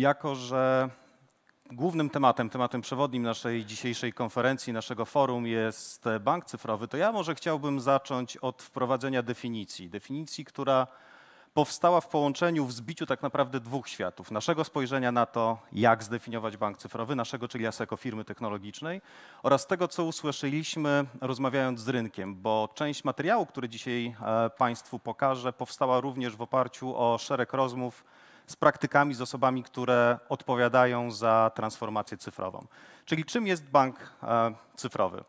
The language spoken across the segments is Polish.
jako że głównym tematem, tematem przewodnim naszej dzisiejszej konferencji, naszego forum jest bank cyfrowy, to ja może chciałbym zacząć od wprowadzenia definicji. Definicji, która powstała w połączeniu, w zbiciu tak naprawdę dwóch światów. Naszego spojrzenia na to, jak zdefiniować bank cyfrowy, naszego, czyli nas jako firmy technologicznej oraz tego, co usłyszeliśmy rozmawiając z rynkiem, bo część materiału, który dzisiaj e, Państwu pokażę, powstała również w oparciu o szereg rozmów z praktykami, z osobami, które odpowiadają za transformację cyfrową. Czyli czym jest bank e, cyfrowy?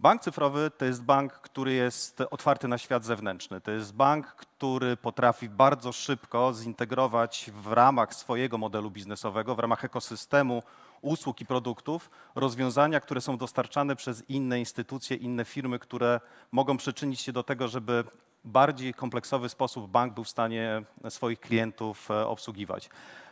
Bank cyfrowy to jest bank, który jest otwarty na świat zewnętrzny. To jest bank, który potrafi bardzo szybko zintegrować w ramach swojego modelu biznesowego, w ramach ekosystemu usług i produktów, rozwiązania, które są dostarczane przez inne instytucje, inne firmy, które mogą przyczynić się do tego, żeby bardziej kompleksowy sposób bank był w stanie swoich klientów e, obsługiwać.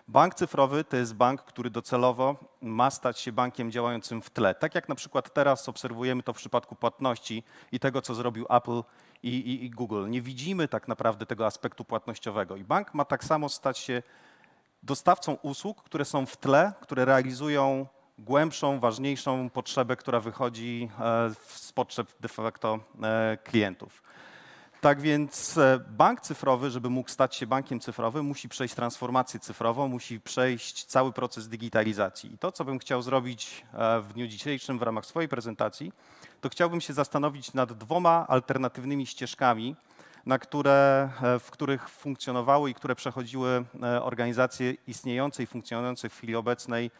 Bank cyfrowy to jest bank, który docelowo ma stać się bankiem działającym w tle. Tak jak na przykład teraz obserwujemy to w przypadku płatności i tego, co zrobił Apple i, i, i Google. Nie widzimy tak naprawdę tego aspektu płatnościowego. I bank ma tak samo stać się dostawcą usług, które są w tle, które realizują głębszą, ważniejszą potrzebę, która wychodzi e, z potrzeb de facto e, klientów. Tak więc e, bank cyfrowy, żeby mógł stać się bankiem cyfrowym, musi przejść transformację cyfrową, musi przejść cały proces digitalizacji. I to, co bym chciał zrobić e, w dniu dzisiejszym w ramach swojej prezentacji, to chciałbym się zastanowić nad dwoma alternatywnymi ścieżkami, na które, e, w których funkcjonowały i które przechodziły organizacje istniejące i funkcjonujące w chwili obecnej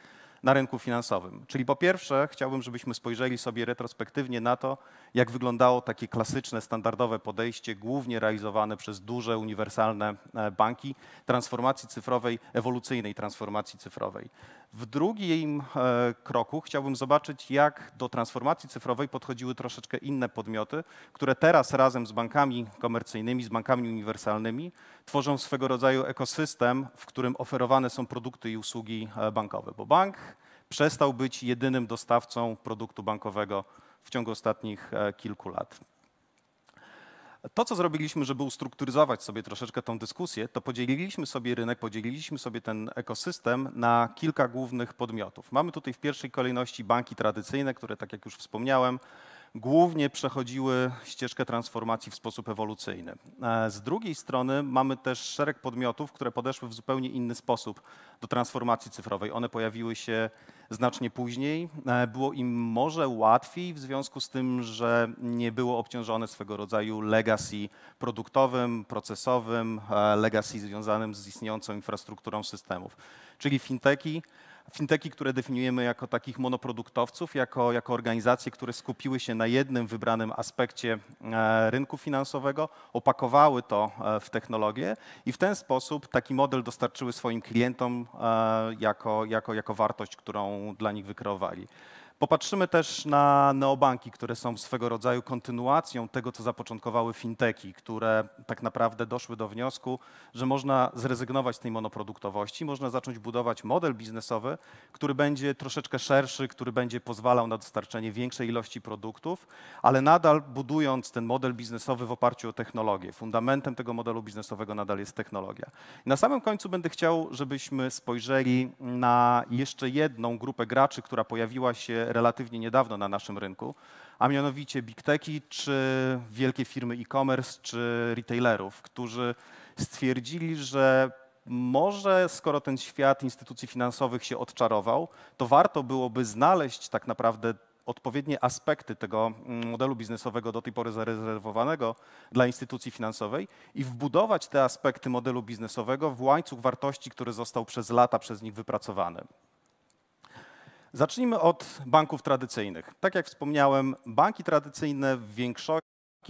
na rynku finansowym. Czyli po pierwsze, chciałbym, żebyśmy spojrzeli sobie retrospektywnie na to, jak wyglądało takie klasyczne, standardowe podejście, głównie realizowane przez duże, uniwersalne e, banki transformacji cyfrowej, ewolucyjnej transformacji cyfrowej. W drugim e, kroku chciałbym zobaczyć, jak do transformacji cyfrowej podchodziły troszeczkę inne podmioty, które teraz razem z bankami komercyjnymi, z bankami uniwersalnymi tworzą swego rodzaju ekosystem, w którym oferowane są produkty i usługi e, bankowe, bo bank przestał być jedynym dostawcą produktu bankowego w ciągu ostatnich e, kilku lat. To, co zrobiliśmy, żeby ustrukturyzować sobie troszeczkę tą dyskusję, to podzieliliśmy sobie rynek, podzieliliśmy sobie ten ekosystem na kilka głównych podmiotów. Mamy tutaj w pierwszej kolejności banki tradycyjne, które, tak jak już wspomniałem, głównie przechodziły ścieżkę transformacji w sposób ewolucyjny. E, z drugiej strony mamy też szereg podmiotów, które podeszły w zupełnie inny sposób do transformacji cyfrowej. One pojawiły się znacznie później. E, było im może łatwiej w związku z tym, że nie było obciążone swego rodzaju legacy produktowym, procesowym, e, legacy związanym z istniejącą infrastrukturą systemów. Czyli finteki Finteki, które definiujemy jako takich monoproduktowców, jako, jako organizacje, które skupiły się na jednym wybranym aspekcie e, rynku finansowego, opakowały to e, w technologię i w ten sposób taki model dostarczyły swoim klientom e, jako, jako, jako wartość, którą dla nich wykreowali. Popatrzymy też na neobanki, które są swego rodzaju kontynuacją tego, co zapoczątkowały finteki, które tak naprawdę doszły do wniosku, że można zrezygnować z tej monoproduktowości, można zacząć budować model biznesowy, który będzie troszeczkę szerszy, który będzie pozwalał na dostarczenie większej ilości produktów, ale nadal budując ten model biznesowy w oparciu o technologię. Fundamentem tego modelu biznesowego nadal jest technologia. I na samym końcu będę chciał, żebyśmy spojrzeli na jeszcze jedną grupę graczy, która pojawiła się relatywnie niedawno na naszym rynku, a mianowicie big techi, czy wielkie firmy e-commerce, czy retailerów, którzy stwierdzili, że może skoro ten świat instytucji finansowych się odczarował, to warto byłoby znaleźć tak naprawdę odpowiednie aspekty tego mm, modelu biznesowego do tej pory zarezerwowanego dla instytucji finansowej i wbudować te aspekty modelu biznesowego w łańcuch wartości, który został przez lata przez nich wypracowany. Zacznijmy od banków tradycyjnych. Tak jak wspomniałem, banki tradycyjne w większości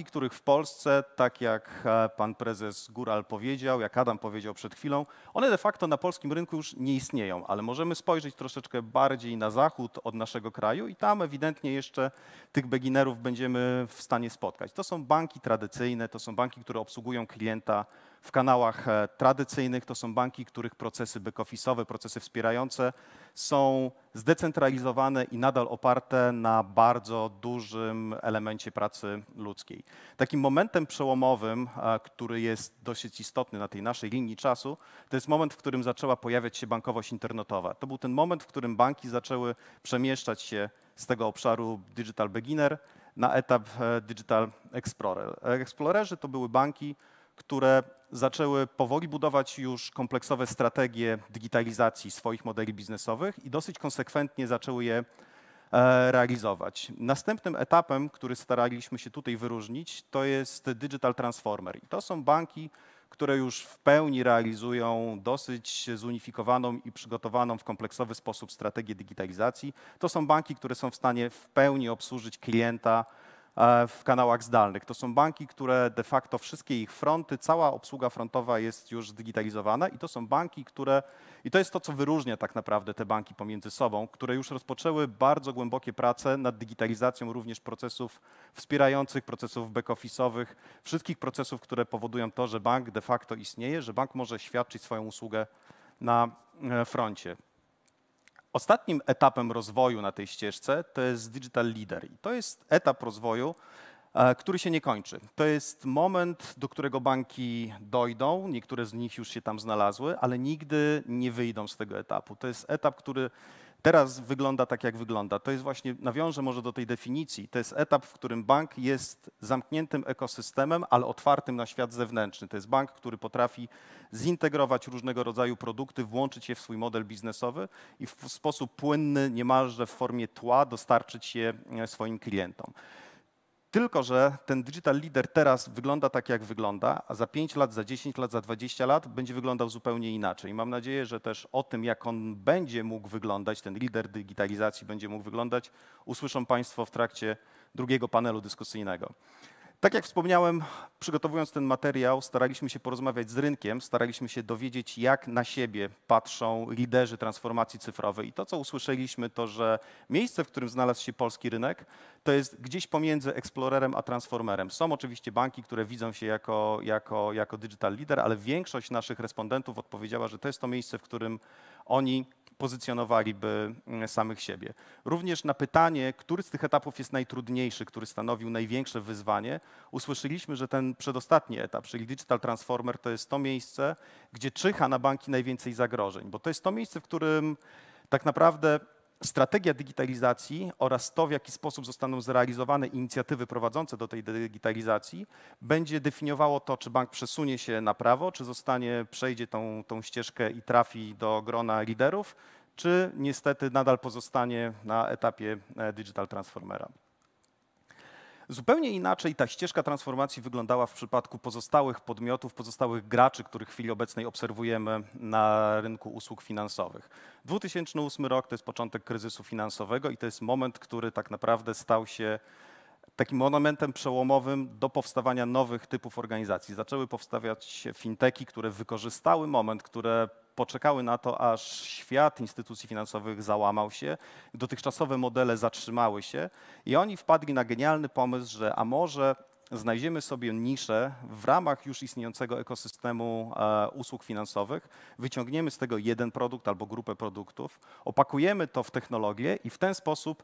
których w Polsce, tak jak e, pan prezes Góral powiedział, jak Adam powiedział przed chwilą, one de facto na polskim rynku już nie istnieją, ale możemy spojrzeć troszeczkę bardziej na zachód od naszego kraju i tam ewidentnie jeszcze tych beginnerów będziemy w stanie spotkać. To są banki tradycyjne, to są banki, które obsługują klienta w kanałach e, tradycyjnych. To są banki, których procesy back-office'owe, procesy wspierające są zdecentralizowane i nadal oparte na bardzo dużym elemencie pracy ludzkiej. Takim momentem przełomowym, e, który jest dosyć istotny na tej naszej linii czasu, to jest moment, w którym zaczęła pojawiać się bankowość internetowa. To był ten moment, w którym banki zaczęły przemieszczać się z tego obszaru Digital Beginner na etap e, Digital Explorer. Explorerzy to były banki, które zaczęły powoli budować już kompleksowe strategie digitalizacji swoich modeli biznesowych i dosyć konsekwentnie zaczęły je e, realizować. Następnym etapem, który staraliśmy się tutaj wyróżnić, to jest Digital Transformer. I to są banki, które już w pełni realizują dosyć zunifikowaną i przygotowaną w kompleksowy sposób strategię digitalizacji. To są banki, które są w stanie w pełni obsłużyć klienta E, w kanałach zdalnych. To są banki, które de facto wszystkie ich fronty, cała obsługa frontowa jest już zdigitalizowana i to są banki, które, i to jest to, co wyróżnia tak naprawdę te banki pomiędzy sobą, które już rozpoczęły bardzo głębokie prace nad digitalizacją również procesów wspierających, procesów back-office'owych, wszystkich procesów, które powodują to, że bank de facto istnieje, że bank może świadczyć swoją usługę na e, froncie. Ostatnim etapem rozwoju na tej ścieżce to jest Digital Leader. I to jest etap rozwoju, e, który się nie kończy. To jest moment, do którego banki dojdą, niektóre z nich już się tam znalazły, ale nigdy nie wyjdą z tego etapu. To jest etap, który teraz wygląda tak, jak wygląda. To jest właśnie, nawiążę może do tej definicji, to jest etap, w którym bank jest zamkniętym ekosystemem, ale otwartym na świat zewnętrzny. To jest bank, który potrafi zintegrować różnego rodzaju produkty, włączyć je w swój model biznesowy i w sposób płynny, niemalże w formie tła, dostarczyć je e, swoim klientom. Tylko, że ten digital leader teraz wygląda tak, jak wygląda, a za 5 lat, za 10 lat, za 20 lat będzie wyglądał zupełnie inaczej. I mam nadzieję, że też o tym, jak on będzie mógł wyglądać, ten lider digitalizacji będzie mógł wyglądać, usłyszą Państwo w trakcie drugiego panelu dyskusyjnego. Tak jak wspomniałem, przygotowując ten materiał, staraliśmy się porozmawiać z rynkiem, staraliśmy się dowiedzieć, jak na siebie patrzą liderzy transformacji cyfrowej. I to, co usłyszeliśmy, to, że miejsce, w którym znalazł się polski rynek, to jest gdzieś pomiędzy eksplorerem a transformerem. Są oczywiście banki, które widzą się jako, jako, jako digital leader, ale większość naszych respondentów odpowiedziała, że to jest to miejsce, w którym oni pozycjonowaliby mm, samych siebie. Również na pytanie, który z tych etapów jest najtrudniejszy, który stanowił największe wyzwanie, usłyszeliśmy, że ten przedostatni etap, czyli Digital Transformer, to jest to miejsce, gdzie czyha na banki najwięcej zagrożeń, bo to jest to miejsce, w którym tak naprawdę strategia digitalizacji oraz to, w jaki sposób zostaną zrealizowane inicjatywy prowadzące do tej digitalizacji, będzie definiowało to, czy bank przesunie się na prawo, czy zostanie, przejdzie tą, tą ścieżkę i trafi do grona liderów, czy niestety nadal pozostanie na etapie e, digital transformera. Zupełnie inaczej ta ścieżka transformacji wyglądała w przypadku pozostałych podmiotów, pozostałych graczy, których w chwili obecnej obserwujemy na rynku usług finansowych. 2008 rok to jest początek kryzysu finansowego i to jest moment, który tak naprawdę stał się takim monumentem przełomowym do powstawania nowych typów organizacji. Zaczęły powstawać się finteki, które wykorzystały moment, które poczekały na to, aż świat instytucji finansowych załamał się, dotychczasowe modele zatrzymały się i oni wpadli na genialny pomysł, że a może znajdziemy sobie niszę w ramach już istniejącego ekosystemu e, usług finansowych, wyciągniemy z tego jeden produkt albo grupę produktów, opakujemy to w technologię i w ten sposób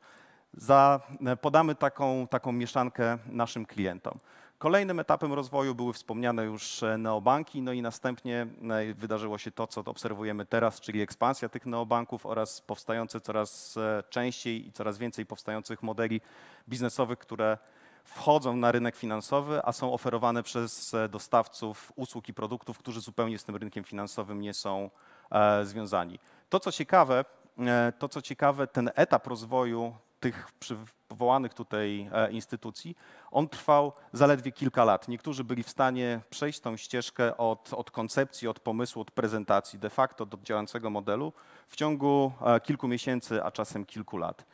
za, e, podamy taką, taką mieszankę naszym klientom. Kolejnym etapem rozwoju były wspomniane już e, neobanki, no i następnie e, wydarzyło się to, co obserwujemy teraz, czyli ekspansja tych neobanków oraz powstające coraz e, częściej i coraz więcej powstających modeli biznesowych, które wchodzą na rynek finansowy, a są oferowane przez dostawców usług i produktów, którzy zupełnie z tym rynkiem finansowym nie są związani. To co ciekawe, to co ciekawe, ten etap rozwoju tych powołanych tutaj e, instytucji, on trwał zaledwie kilka lat. Niektórzy byli w stanie przejść tą ścieżkę od, od koncepcji, od pomysłu, od prezentacji de facto do działającego modelu w ciągu e, kilku miesięcy, a czasem kilku lat.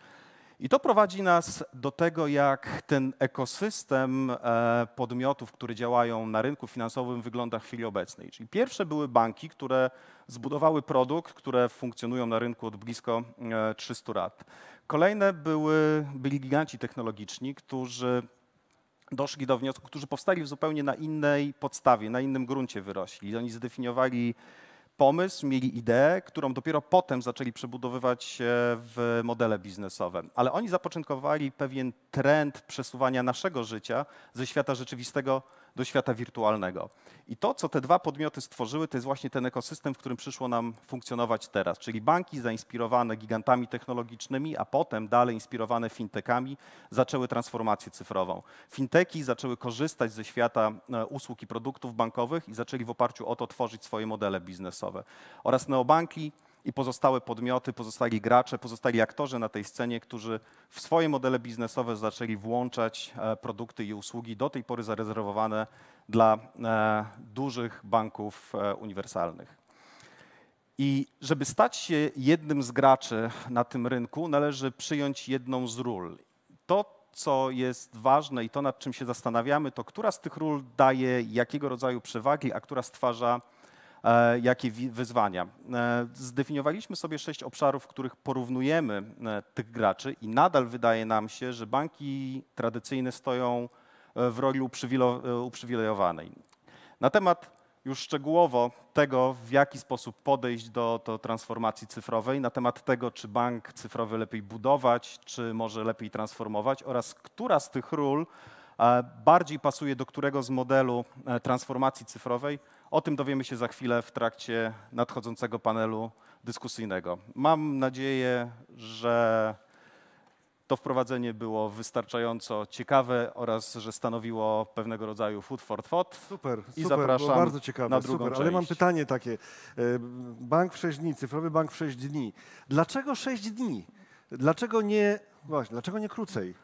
I to prowadzi nas do tego, jak ten ekosystem e, podmiotów, które działają na rynku finansowym, wygląda w chwili obecnej. Czyli pierwsze były banki, które zbudowały produkt, które funkcjonują na rynku od blisko 300 e, lat. Kolejne były, byli giganci technologiczni, którzy doszli do wniosku, którzy powstali w zupełnie na innej podstawie, na innym gruncie wyrośli. Oni zdefiniowali pomysł, mieli ideę, którą dopiero potem zaczęli przebudowywać e, w modele biznesowe. Ale oni zapoczątkowali pewien trend przesuwania naszego życia ze świata rzeczywistego do świata wirtualnego. I to, co te dwa podmioty stworzyły, to jest właśnie ten ekosystem, w którym przyszło nam funkcjonować teraz, czyli banki zainspirowane gigantami technologicznymi, a potem dalej inspirowane fintechami, zaczęły transformację cyfrową. Finteki zaczęły korzystać ze świata e, usług i produktów bankowych i zaczęli w oparciu o to tworzyć swoje modele biznesowe. Oraz neobanki i pozostałe podmioty, pozostali gracze, pozostali aktorzy na tej scenie, którzy w swoje modele biznesowe zaczęli włączać e, produkty i usługi do tej pory zarezerwowane dla e, dużych banków e, uniwersalnych. I żeby stać się jednym z graczy na tym rynku, należy przyjąć jedną z ról. To, co jest ważne i to, nad czym się zastanawiamy, to która z tych ról daje jakiego rodzaju przewagi, a która stwarza E, jakie wyzwania. E, zdefiniowaliśmy sobie sześć obszarów, w których porównujemy e, tych graczy i nadal wydaje nam się, że banki tradycyjne stoją w roli uprzywilejowanej. Na temat już szczegółowo tego, w jaki sposób podejść do, do transformacji cyfrowej, na temat tego, czy bank cyfrowy lepiej budować, czy może lepiej transformować oraz która z tych ról bardziej pasuje do którego z modelu transformacji cyfrowej, o tym dowiemy się za chwilę w trakcie nadchodzącego panelu dyskusyjnego. Mam nadzieję, że to wprowadzenie było wystarczająco ciekawe oraz, że stanowiło pewnego rodzaju food for thought. Super, I super, zapraszam bardzo ciekawe, na drugą super, część. Ale mam pytanie takie. E, bank w 6 dni, cyfrowy bank w 6 dni. Dlaczego 6 dni? Dlaczego nie, właśnie, dlaczego nie krócej?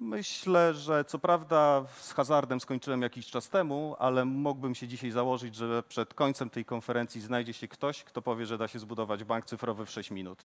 Myślę, że co prawda z hazardem skończyłem jakiś czas temu, ale mógłbym się dzisiaj założyć, że przed końcem tej konferencji znajdzie się ktoś, kto powie, że da się zbudować bank cyfrowy w 6 minut.